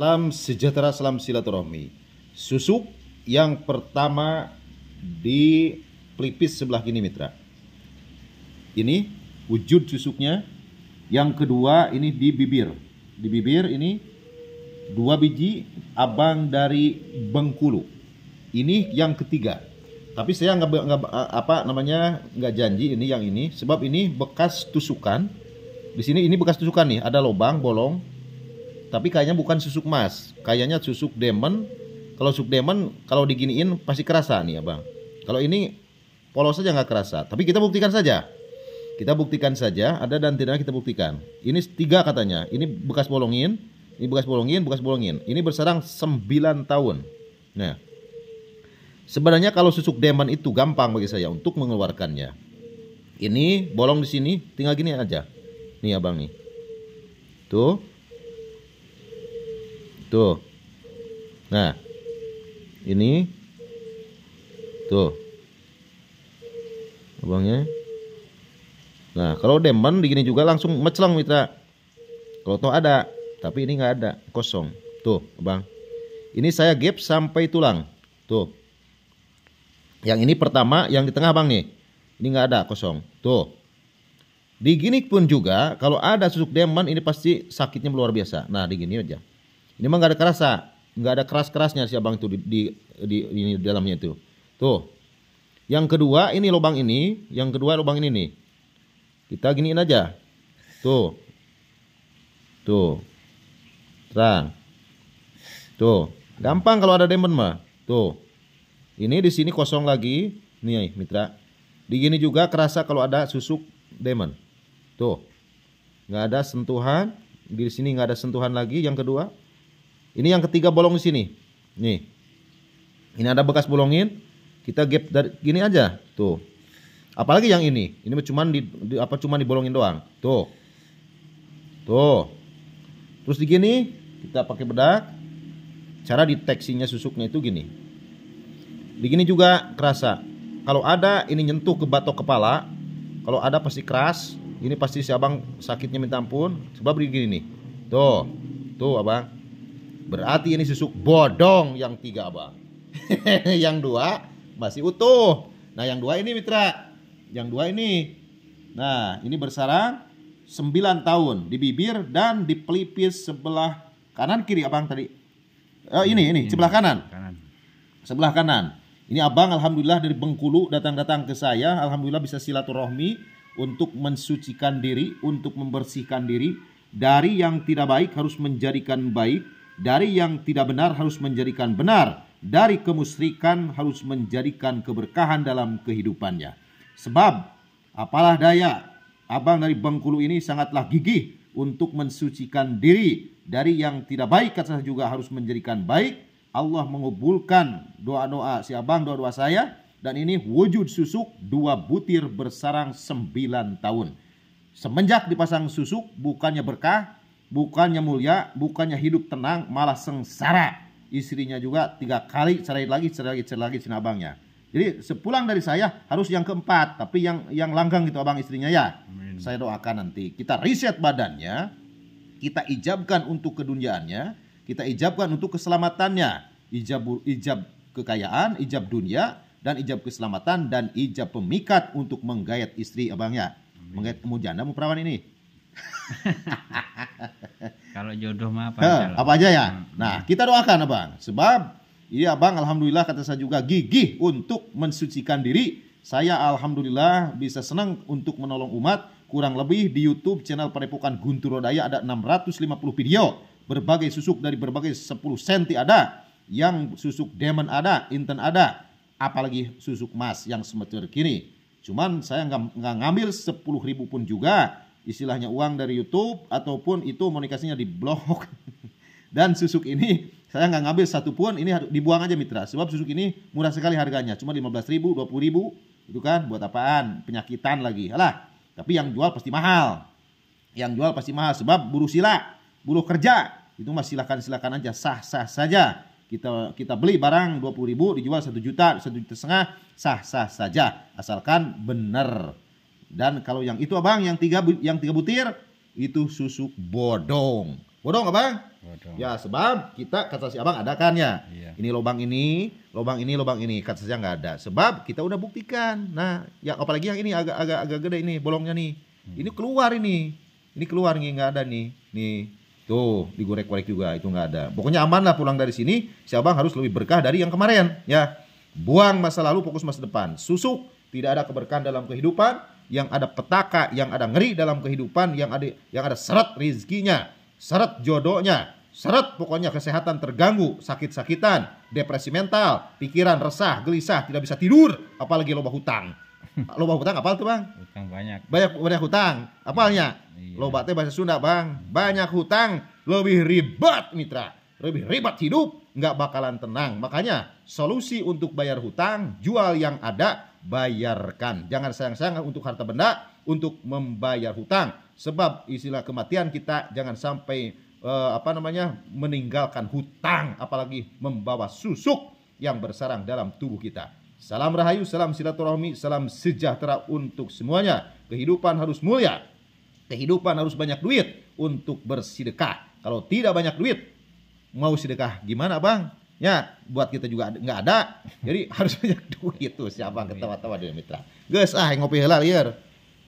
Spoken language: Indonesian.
Salam sejahtera, salam silaturahmi. Susuk yang pertama di pelipis sebelah kini mitra. Ini wujud susuknya. Yang kedua ini di bibir. Di bibir ini dua biji abang dari Bengkulu. Ini yang ketiga. Tapi saya nggak apa namanya nggak janji ini yang ini sebab ini bekas tusukan. Di sini ini bekas tusukan nih, ada lobang bolong tapi kayaknya bukan susuk mas, kayaknya susuk demon kalau susuk demon kalau diginiin pasti kerasa nih abang kalau ini polos saja nggak kerasa tapi kita buktikan saja kita buktikan saja ada dan tidak kita buktikan ini tiga katanya ini bekas bolongin ini bekas bolongin bekas bolongin ini bersarang 9 tahun nah sebenarnya kalau susuk demon itu gampang bagi saya untuk mengeluarkannya ini bolong di sini tinggal gini aja nih abang nih tuh tuh nah ini tuh abangnya nah kalau demban begini juga langsung meclang mitra kalau tuh ada tapi ini nggak ada kosong tuh abang ini saya gap sampai tulang tuh yang ini pertama yang di tengah bang nih ini nggak ada kosong tuh di gini pun juga kalau ada susuk demban ini pasti sakitnya luar biasa nah di gini aja ini mah nggak ada kerasa, nggak ada keras-kerasnya si abang itu di di, di, di, di dalamnya itu. Tuh. Yang kedua ini lubang ini, yang kedua lubang ini nih. Kita giniin aja. Tuh. Tuh. Terang. Tuh. Gampang kalau ada demon mah. Tuh. Ini di sini kosong lagi. Nih, mitra. Di gini juga kerasa kalau ada susuk demon. Tuh. Nggak ada sentuhan. Di sini nggak ada sentuhan lagi. Yang kedua. Ini yang ketiga bolong di sini. Nih. Ini ada bekas bolongin. Kita gap dari gini aja. Tuh. Apalagi yang ini. Ini cuma di, di apa cuma dibolongin doang. Tuh. Tuh. Terus di gini kita pakai bedak. Cara deteksinya susuknya itu gini. Di gini juga kerasa. Kalau ada ini nyentuh ke batok kepala, kalau ada pasti keras. Ini pasti si abang sakitnya minta ampun. Sebab begini nih. Tuh. Tuh abang. Berarti ini susuk bodong yang tiga abang. yang dua masih utuh. Nah yang dua ini mitra. Yang dua ini. Nah ini bersarang 9 tahun di bibir dan di pelipis sebelah kanan kiri abang tadi. Oh, ini, ini, ini sebelah kanan. kanan. Sebelah kanan. Ini abang alhamdulillah dari Bengkulu datang-datang ke saya. Alhamdulillah bisa silaturahmi untuk mensucikan diri, untuk membersihkan diri dari yang tidak baik harus menjadikan baik dari yang tidak benar harus menjadikan benar. Dari kemusrikan harus menjadikan keberkahan dalam kehidupannya. Sebab apalah daya, abang dari Bengkulu ini sangatlah gigih untuk mensucikan diri dari yang tidak baik kata juga harus menjadikan baik. Allah mengubulkan doa-doa si abang, doa-doa saya. Dan ini wujud susuk dua butir bersarang sembilan tahun. Semenjak dipasang susuk bukannya berkah bukannya mulia, bukannya hidup tenang, malah sengsara. Istrinya juga tiga kali cerai lagi, cerai lagi, cerai lagi si abangnya. Jadi sepulang dari saya harus yang keempat, tapi yang yang langgang gitu abang istrinya ya. Amin. Saya doakan nanti kita riset badannya, kita ijabkan untuk keduniaannya, kita ijabkan untuk keselamatannya, ijab ijab kekayaan, ijab dunia dan ijab keselamatan dan ijab pemikat untuk menggayat istri abangnya, Amin. menggayat kamu janda mau perawan ini. Kalau jodoh mah apa aja. Apa aja ya. Hmm. Nah, kita doakan Abang. Sebab iya Abang alhamdulillah kata saya juga gigih untuk mensucikan diri. Saya alhamdulillah bisa senang untuk menolong umat. Kurang lebih di YouTube channel Padepokan Guntur Rodaya ada 650 video. Berbagai susuk dari berbagai 10 senti ada. Yang susuk demon ada, inten ada. Apalagi susuk emas yang semeter kini. Cuman saya nggak ngambil 10 ribu pun juga istilahnya uang dari YouTube ataupun itu monikasinya di blog. Dan susuk ini saya nggak ngambil satu pun, ini dibuang aja mitra. Sebab susuk ini murah sekali harganya, cuma lima belas ribu, puluh ribu. Itu kan buat apaan? Penyakitan lagi. lah tapi yang jual pasti mahal. Yang jual pasti mahal sebab buruh sila, buruh kerja. Itu masih silakan-silakan aja, sah-sah saja. Kita kita beli barang puluh ribu, dijual satu juta, satu juta setengah, sah-sah saja. Asalkan benar. Dan kalau yang itu abang yang tiga yang tiga butir itu susu bodong. Bodong abang? Bodong. Ya sebab kita kata si abang ada kan ya. Iya. Ini lubang ini, lubang ini, lubang ini. Kata saya nggak ada. Sebab kita udah buktikan. Nah, ya apalagi yang ini agak-agak agak gede ini bolongnya nih. Hmm. Ini keluar ini. Ini keluar nih nggak ada nih. Nih Tuh, digorek-gorek juga itu nggak ada. Pokoknya aman lah pulang dari sini. Si abang harus lebih berkah dari yang kemarin, ya. Buang masa lalu, fokus masa depan. Susuk, tidak ada keberkahan dalam kehidupan yang ada petaka, yang ada ngeri dalam kehidupan, yang ada yang ada seret rizkinya, seret jodohnya, seret pokoknya kesehatan terganggu, sakit-sakitan, depresi mental, pikiran resah, gelisah, tidak bisa tidur, apalagi loba hutang. Loba hutang apa tuh bang? Hutang banyak. Banyak banyak hutang. Apalnya? Iya. Loba teh bahasa Sunda bang. Banyak hutang, lebih ribet mitra, lebih ribet hidup nggak bakalan tenang. Makanya solusi untuk bayar hutang, jual yang ada, bayarkan. Jangan sayang sayang untuk harta benda untuk membayar hutang. Sebab istilah kematian kita jangan sampai eh, apa namanya meninggalkan hutang, apalagi membawa susuk yang bersarang dalam tubuh kita. Salam rahayu, salam silaturahmi, salam sejahtera untuk semuanya. Kehidupan harus mulia. Kehidupan harus banyak duit untuk bersedekah. Kalau tidak banyak duit, mau sedekah gimana bang? Ya buat kita juga nggak ada. Jadi harus banyak duit tuh siapa ketawa-tawa di mitra. Guys ah ngopi halal liar.